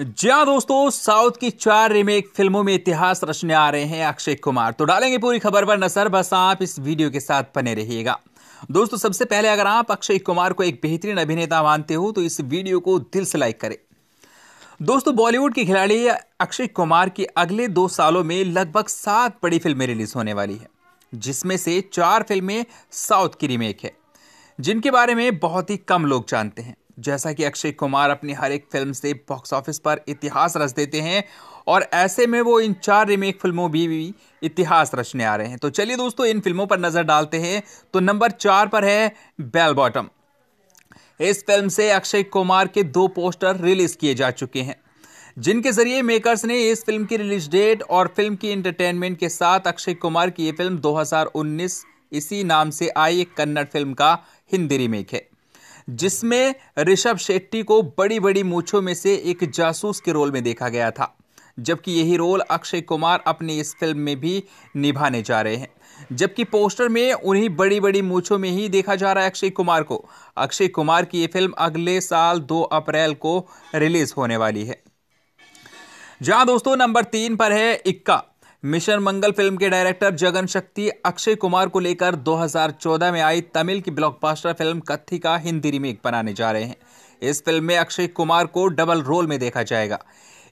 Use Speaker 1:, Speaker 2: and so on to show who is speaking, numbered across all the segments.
Speaker 1: जी हाँ दोस्तों साउथ की चार रीमेक फिल्मों में इतिहास रचने आ रहे हैं अक्षय कुमार तो डालेंगे पूरी खबर पर नजर बस आप इस वीडियो के साथ बने रहिएगा दोस्तों सबसे पहले अगर आप अक्षय कुमार को एक बेहतरीन अभिनेता मानते हो तो इस वीडियो को दिल से लाइक करें दोस्तों बॉलीवुड के खिलाड़ी अक्षय कुमार की अगले दो सालों में लगभग सात बड़ी फिल्में रिलीज होने वाली है जिसमें से चार फिल्में साउथ की रीमेक है जिनके बारे में बहुत ही कम लोग जानते हैं जैसा कि अक्षय कुमार अपनी हर एक फिल्म से बॉक्स ऑफिस पर इतिहास रच देते हैं और ऐसे में वो इन चार रीमेक फिल्मों भी, भी इतिहास रचने आ रहे हैं तो चलिए दोस्तों इन फिल्मों पर नज़र डालते हैं तो नंबर चार पर है बेल बॉटम इस फिल्म से अक्षय कुमार के दो पोस्टर रिलीज किए जा चुके हैं जिनके जरिए मेकर्स ने इस फिल्म की रिलीज डेट और फिल्म की एंटरटेनमेंट के साथ अक्षय कुमार की ये फिल्म 2019 इसी नाम से आई एक कन्नड़ फिल्म का हिंदी रीमेक है जिसमें ऋषभ शेट्टी को बड़ी बड़ी मूछों में से एक जासूस के रोल में देखा गया था जबकि यही रोल अक्षय कुमार अपनी इस फिल्म में भी निभाने जा रहे हैं जबकि पोस्टर में उन्हीं बड़ी बड़ी मूछों में ही देखा जा रहा है अक्षय कुमार को अक्षय कुमार की ये फिल्म अगले साल 2 अप्रैल को रिलीज होने वाली है जहां दोस्तों नंबर तीन पर है इक्का मिशन मंगल फिल्म के डायरेक्टर जगन शक्ति अक्षय कुमार को लेकर 2014 में आई तमिल की ब्लॉकबस्टर फिल्म कत्थी का हिंदी रीमेक बनाने जा रहे हैं इस फिल्म में अक्षय कुमार को डबल रोल में देखा जाएगा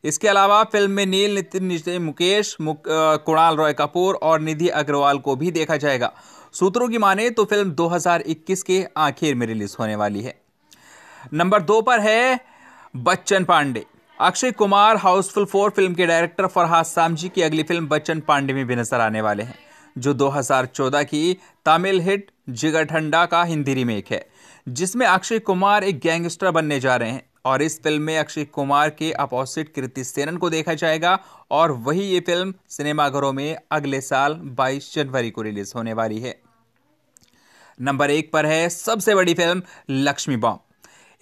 Speaker 1: इसके अलावा फिल्म में नील नितिन मुकेश मुक, कुणाल रॉय कपूर और निधि अग्रवाल को भी देखा जाएगा सूत्रों की माने तो फिल्म 2021 के आखिर में रिलीज होने वाली है नंबर दो पर है Bachchan Pandey Akshay Kumar Housefull four film के डायरेक्टर फरहाद सामजी की अगली फिल्म बच्चन पांडे में भी नजर आने वाले हैं जो 2014 की तमिल हिट जिगर ठंडा का हिंदी रीमेक है जिसमें अक्षय कुमार एक गैंगस्टर बनने जा रहे हैं और इस फिल्म में अक्षय कुमार के अपोजिट कृति सेनन को देखा जाएगा और वही ये फिल्म सिनेमाघरों में अगले साल 22 जनवरी को रिलीज होने वाली है नंबर एक पर है सबसे बड़ी फिल्म लक्ष्मी बॉम्ब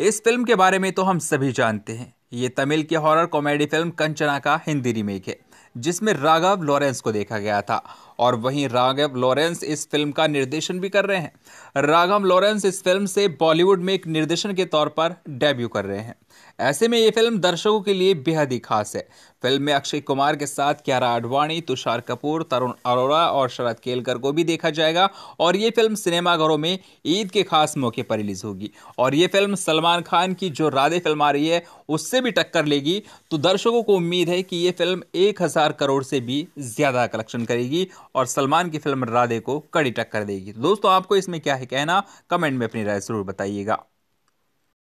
Speaker 1: इस फिल्म के बारे में तो हम सभी जानते हैं ये तमिल की हॉरर कॉमेडी फिल्म कंचना का हिंदी रीमेक है जिसमें राघव लॉरेंस को देखा गया था और वहीं राघव लॉरेंस इस फिल्म का निर्देशन भी कर रहे हैं राघव लॉरेंस इस फिल्म से बॉलीवुड में एक निर्देशन के तौर पर डेब्यू कर रहे हैं ऐसे में ये फिल्म दर्शकों के लिए बेहद ही खास है फिल्म में अक्षय कुमार के साथ क्यारा आडवाणी तुषार कपूर तरुण अरोड़ा और शरद केलकर को भी देखा जाएगा और ये फिल्म सिनेमाघरों में ईद के खास मौके पर रिलीज होगी और ये फिल्म सलमान खान की जो राधे फिल्म आ रही है उससे भी टक्कर लेगी तो दर्शकों को उम्मीद है कि ये फिल्म एक हज़ार करोड़ से भी ज़्यादा कलेक्शन करेगी और सलमान की फिल्म राधे को कड़ी टक्कर देगी तो दोस्तों आपको इसमें क्या है कहना कमेंट में अपनी राय ज़रूर बताइएगा